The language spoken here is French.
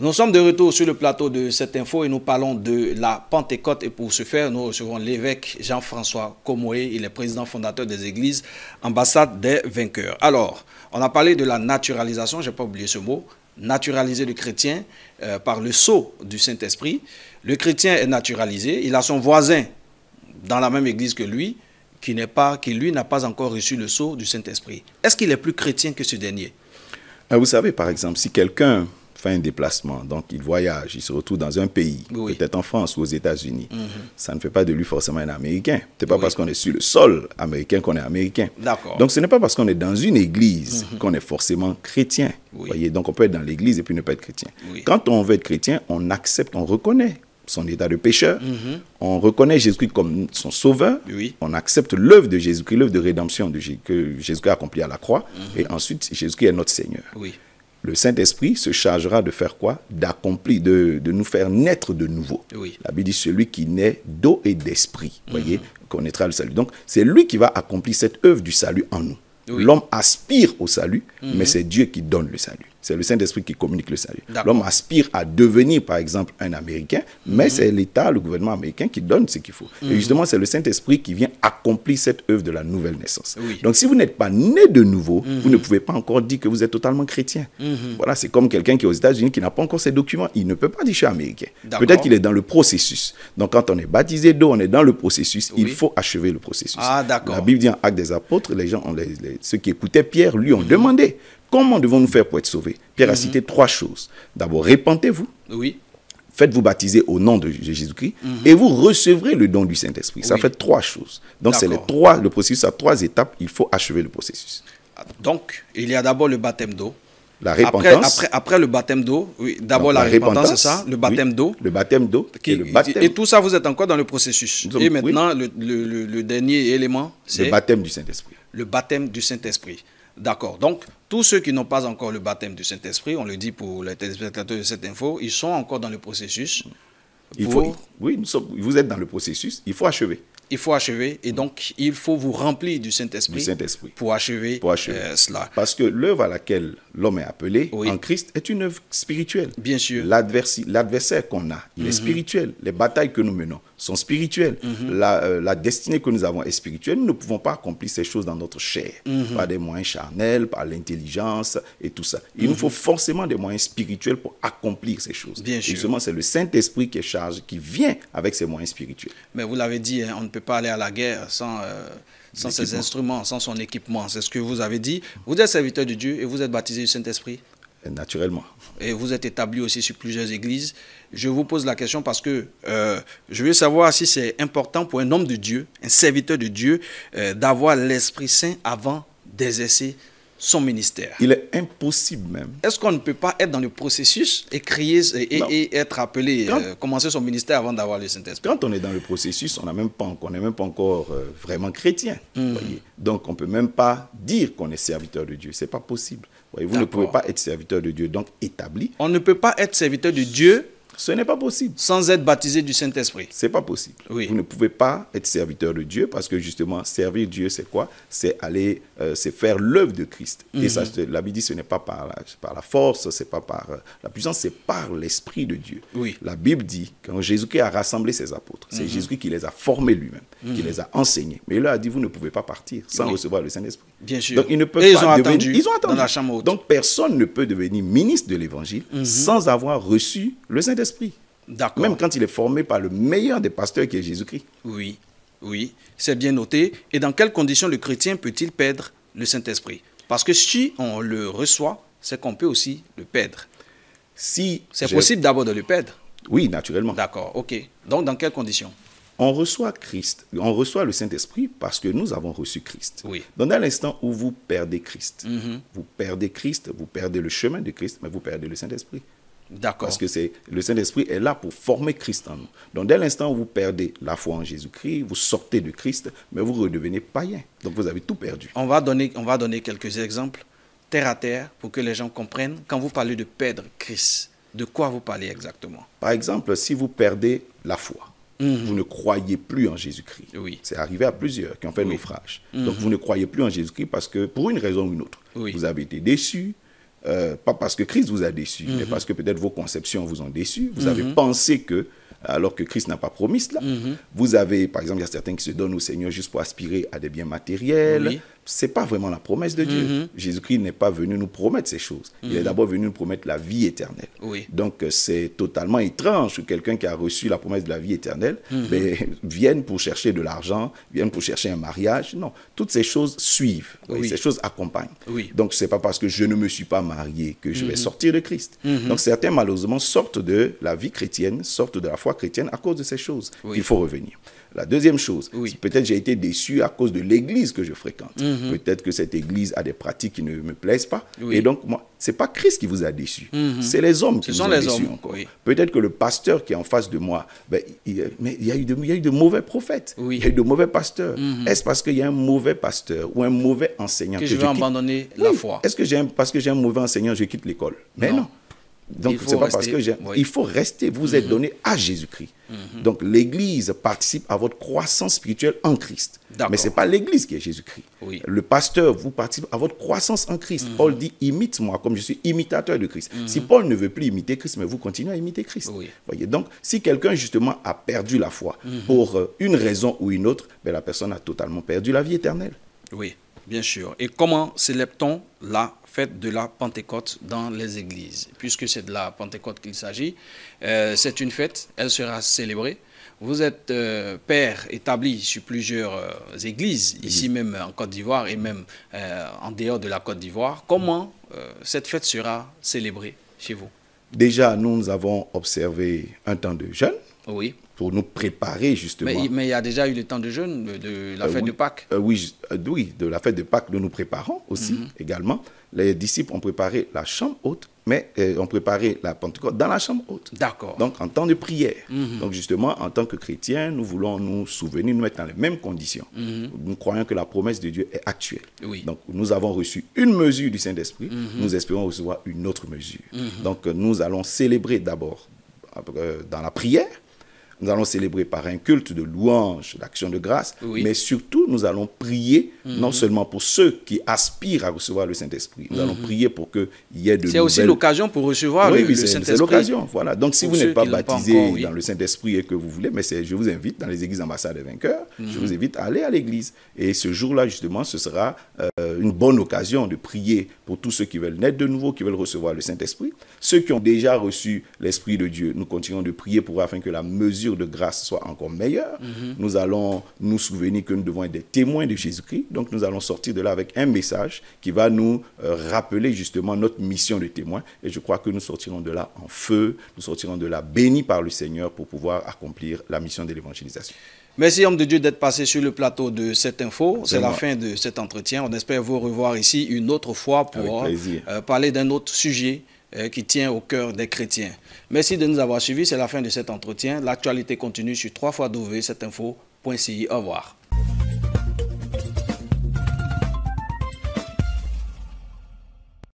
Nous sommes de retour sur le plateau de cette info et nous parlons de la Pentecôte. Et pour ce faire, nous recevons l'évêque Jean-François Komoé, Il est président fondateur des églises ambassade des vainqueurs. Alors, on a parlé de la naturalisation, je n'ai pas oublié ce mot, naturaliser le chrétien euh, par le sceau du Saint-Esprit. Le chrétien est naturalisé, il a son voisin dans la même église que lui, qui, pas, qui lui n'a pas encore reçu le sceau du Saint-Esprit. Est-ce qu'il est plus chrétien que ce dernier ah, Vous savez, par exemple, si quelqu'un fait un déplacement, donc il voyage, il se retrouve dans un pays, peut-être en France ou aux États-Unis, mhm. ça ne fait pas de lui forcément un Américain. Ce n'est pas parce qu'on est sur le sol américain qu'on est Américain. Donc ce n'est pas parce qu'on est dans une église mhm. qu'on est forcément chrétien. Oui. Voyez donc on peut être dans l'église et puis ne pas être chrétien. Quand on veut être chrétien, on accepte, on reconnaît son état de pécheur. Mhm. On reconnaît Jésus-Christ comme son sauveur. Oui. On accepte l'œuvre de Jésus-Christ, l'œuvre de rédemption de Jésus que Jésus-Christ a accomplie à la croix. Et ensuite, Jésus-Christ est notre Seigneur. Oui le Saint-Esprit se chargera de faire quoi D'accomplir, de, nous faire naître de nouveau. La Bible dit celui qui naît d'eau et d'esprit, voyez, mhm. connaîtra le salut. Donc, c'est lui qui va accomplir cette œuvre du salut en nous. L'homme aspire au salut, mhm. mais c'est Dieu qui donne le salut. C'est le Saint-Esprit qui communique le salut. L'homme aspire à devenir, par exemple, un Américain, mais mhm. c'est l'État, le gouvernement américain qui donne ce qu'il faut. Et mhm. justement, c'est le Saint-Esprit qui vient accomplir cette œuvre de la nouvelle naissance. Donc, si vous n'êtes pas né de nouveau, mhm. vous ne pouvez pas encore dire que vous êtes totalement chrétien. Voilà, c'est comme quelqu'un qui est aux États-Unis qui n'a pas encore ses documents. Il ne peut pas dire je suis américain. Peut-être qu'il est dans le processus. Donc, quand on est baptisé d'eau, on est dans le processus. Il faut achever le processus. Ah, la Bible dit en Actes des Apôtres, les gens, ceux qui écoutaient Pierre lui ont demandé Comment devons-nous faire pour être sauvés Pierre a mhm. cité trois choses. D'abord, répentez-vous. Oui. Faites-vous baptiser au nom de Jésus-Christ mhm. et vous recevrez le don du Saint-Esprit. Ça fait trois choses. Donc, c'est les trois, le processus à trois étapes. Il faut achever le processus. Ah, donc, il y a d'abord le baptême d'eau. La répentance. Après, le baptême d'eau, d'abord la, la, c'est ça, le baptême d'eau. Le baptême d'eau. Et, tout ça, vous êtes encore dans le processus. et maintenant, le, dernier élément, c'est. Le baptême du Saint-Esprit. Le baptême du Saint-Esprit. D'accord. Donc, tous ceux qui n'ont pas encore le baptême du Saint-Esprit, on le dit pour les téléspectateurs de cette info, ils sont encore dans le processus. oui, vous êtes dans le processus, il faut achever. Il faut achever et donc il faut vous remplir du Saint-Esprit Saint pour achever, pour achever. Euh, cela. Parce que l'œuvre à laquelle l'homme est appelé en Christ est une œuvre spirituelle. Bien sûr. L'adversaire qu'on a, il est mhm. spirituel. Les batailles que nous menons, sont spirituels. Mhm. Euh, la, destinée que nous avons est spirituelle. Nous ne pouvons pas accomplir ces choses dans notre chair, mhm. par des moyens charnels, par l'intelligence et tout ça. Il nous mhm. faut forcément des moyens spirituels pour accomplir ces choses. Bien sûr. Justement, c'est le Saint-Esprit qui est chargé, qui vient avec ces moyens spirituels. Mais vous l'avez dit, hein, on ne peut pas aller à la guerre sans... Euh, sans ses instruments, sans son équipement. C'est ce que vous avez dit. Vous êtes serviteur de Dieu et vous êtes baptisé du Saint-Esprit naturellement. Et vous êtes établi aussi sur plusieurs églises. Je vous pose la question parce que euh, je veux savoir si c'est important pour un homme de Dieu, un serviteur de Dieu, euh, d'avoir l'Esprit Saint avant des d'exercer son ministère. Il est impossible même. Est-ce qu'on ne peut pas être dans le processus et crier et, être appelé, euh, commencer son ministère avant d'avoir le Saint-Esprit Quand on est dans le processus, on n'est même pas encore, même pas encore vraiment chrétien. Hmm. Donc on ne peut même pas dire qu'on est serviteur de Dieu. Ce n'est pas possible. vous ne pouvez pas être serviteur de Dieu, donc établi. On ne peut pas être serviteur de Dieu ce n'est pas possible. Sans être baptisé du Saint-Esprit. C'est pas possible. Vous ne pouvez pas être serviteur de Dieu parce que justement, servir Dieu, c'est quoi C'est aller, euh, c'est faire l'œuvre de Christ. Et mhm. ça, la Bible dit, ce n'est pas par la, par la force, c'est pas par euh, la puissance, c'est par l'Esprit de Dieu. La Bible dit, quand Jésus-Christ a rassemblé ses apôtres, c'est mhm. Jésus-Christ qui les a formés lui-même, qui mhm. les a enseignés. Mais il leur a dit, vous ne pouvez pas partir sans recevoir le Saint-Esprit. Bien sûr. Donc ils ne peuvent pas ils ont Attendu Dans la chambre haute. Donc personne ne peut devenir ministre de l'Évangile mhm. sans avoir reçu le Saint-Esprit. D'accord. Même quand il est formé par le meilleur des pasteurs qui est Jésus-Christ. Oui, oui, c'est bien noté. Et dans quelles conditions le chrétien peut-il perdre le Saint-Esprit Parce que si on le reçoit, c'est qu'on peut aussi le perdre. Si c'est possible d'abord de le perdre. Oui, naturellement. D'accord, ok. Donc dans quelles conditions on reçoit Christ, on reçoit le Saint-Esprit parce que nous avons reçu Christ. Oui. Donc, dès l'instant où vous perdez Christ, mhm. vous perdez Christ, vous perdez le chemin de Christ, mais vous perdez le Saint-Esprit. D'accord. Parce que c'est le Saint-Esprit est là pour former Christ en nous. Donc, dès l'instant où vous perdez la foi en Jésus-Christ, vous sortez de Christ, mais vous redevenez païen. Donc, vous avez tout perdu. On va donner, on va donner quelques exemples, terre à terre, pour que les gens comprennent. Quand vous parlez de perdre Christ, de quoi vous parlez exactement Par exemple, si vous perdez la foi, vous ne croyez plus en Jésus-Christ. Oui. C'est arrivé à plusieurs qui ont fait naufrage. Mhm. Donc vous ne croyez plus en Jésus-Christ parce que, pour une raison ou une autre, vous avez été déçu. Euh, pas parce que Christ vous a déçu, mhm. mais parce que peut-être vos conceptions vous ont déçu. Vous avez mhm. pensé que alors que Christ n'a pas promis cela. Vous avez, par exemple, il y a certains qui se donnent au Seigneur juste pour aspirer à des biens matériels c'est pas vraiment la promesse de Dieu. Mhm. Jésus-Christ n'est pas venu nous promettre ces choses. Il mhm. est d'abord venu nous promettre la vie éternelle. Donc euh, c'est totalement étrange que quelqu'un qui a reçu la promesse de la vie éternelle mhm. vienne pour chercher de l'argent, vienne pour chercher un mariage. Non, toutes ces choses suivent, ces choses accompagnent. Oui. Donc c'est pas parce que je ne me suis pas marié que je vais sortir de Christ. Donc certains malheureusement sortent de la vie chrétienne, sortent de la foi chrétienne à cause de ces choses. Il faut revenir. La deuxième chose, peut-être j'ai été déçu à cause de l'église que je fréquente. Mhm. Peut-être que cette église a des pratiques qui ne me plaisent pas. Et donc, moi, c'est pas Christ qui vous a déçu. Mhm. C'est les hommes qui vous ont déçu encore. Peut-être que le pasteur qui est en face de moi, ben, il, mais il y, a eu de, mauvais prophètes. Il y a eu de mauvais pasteurs. Mhm. Est-ce parce qu'il y a un mauvais pasteur ou un mauvais enseignant que, je vais abandonner la foi Est-ce que parce que j'ai un mauvais enseignant, je quitte l'école Mais non. Donc, c'est pas parce que Il faut rester, vous êtes mhm. donné à Jésus-Christ. Mhm. Donc, l'Église participe à votre croissance spirituelle en Christ. Mais ce n'est pas l'Église qui est Jésus-Christ. Le pasteur, vous participe à votre croissance en Christ. Mhm. Paul dit imite-moi comme je suis imitateur de Christ. Si Paul ne veut plus imiter Christ, mais vous continuez à imiter Christ. Voyez Donc, si quelqu'un, justement, a perdu la foi pour euh, une raison ou une autre, ben, la personne a totalement perdu la vie éternelle. Oui. Bien sûr. Et comment célèbre-t-on la fête de la Pentecôte dans les églises Puisque c'est de la Pentecôte qu'il s'agit, euh, c'est une fête, elle sera célébrée. Vous êtes euh, père établi sur plusieurs euh, églises, mhm. ici même en Côte d'Ivoire et même en dehors de la Côte d'Ivoire. Comment cette fête sera célébrée chez vous Déjà, nous, nous avons observé un temps de jeûne. Oui pour nous préparer justement. Mais, il y a déjà eu le temps de jeûne de la euh, fête de Pâques. Euh, oui, euh, oui, de la fête de Pâques, nous nous préparons aussi mhm. également. Les disciples ont préparé la chambre haute, mais ont préparé la Pentecôte dans la chambre haute. D'accord. Donc en temps de prière. Mhm. Donc justement, en tant que chrétiens, nous voulons nous souvenir, nous mettre dans les mêmes conditions. Mhm. Nous croyons que la promesse de Dieu est actuelle. Oui. Donc nous avons reçu une mesure du Saint-Esprit, nous espérons recevoir une autre mesure. Donc nous allons célébrer d'abord dans la prière nous allons célébrer par un culte de louange, d'action de grâce, mais surtout nous allons prier mhm. non seulement pour ceux qui aspirent à recevoir le Saint-Esprit, nous allons mhm. prier pour qu'il y ait de C'est aussi l'occasion pour recevoir le, Saint-Esprit. C'est l'occasion, voilà. Donc si vous n'êtes pas baptisé dans le Saint-Esprit et que vous voulez, mais je vous invite dans les églises ambassades et vainqueurs, je mhm. vous invite à aller à l'église. Et ce jour-là, justement, ce sera euh, une bonne occasion de prier pour tous ceux qui veulent naître de nouveau, qui veulent recevoir le Saint-Esprit. Ceux qui ont déjà reçu l'Esprit de Dieu, nous continuons de prier pour afin que la mesure de grâce soit encore meilleure. Nous allons nous souvenir que nous devons être des témoins de Jésus-Christ. Donc nous allons sortir de là avec un message qui va nous euh, rappeler justement notre mission de témoin. Et je crois que nous sortirons de là en feu, nous sortirons de là bénis par le Seigneur pour pouvoir accomplir la mission de l'évangélisation. Merci, homme de Dieu, d'être passé sur le plateau de cette info. C'est la fin de cet entretien. On espère vous revoir ici une autre fois pour euh, euh, parler d'un autre sujet. Euh, qui tient au cœur des chrétiens. Merci de nous avoir suivis. C'est la fin de cet entretien. L'actualité continue sur 3 fois Au revoir.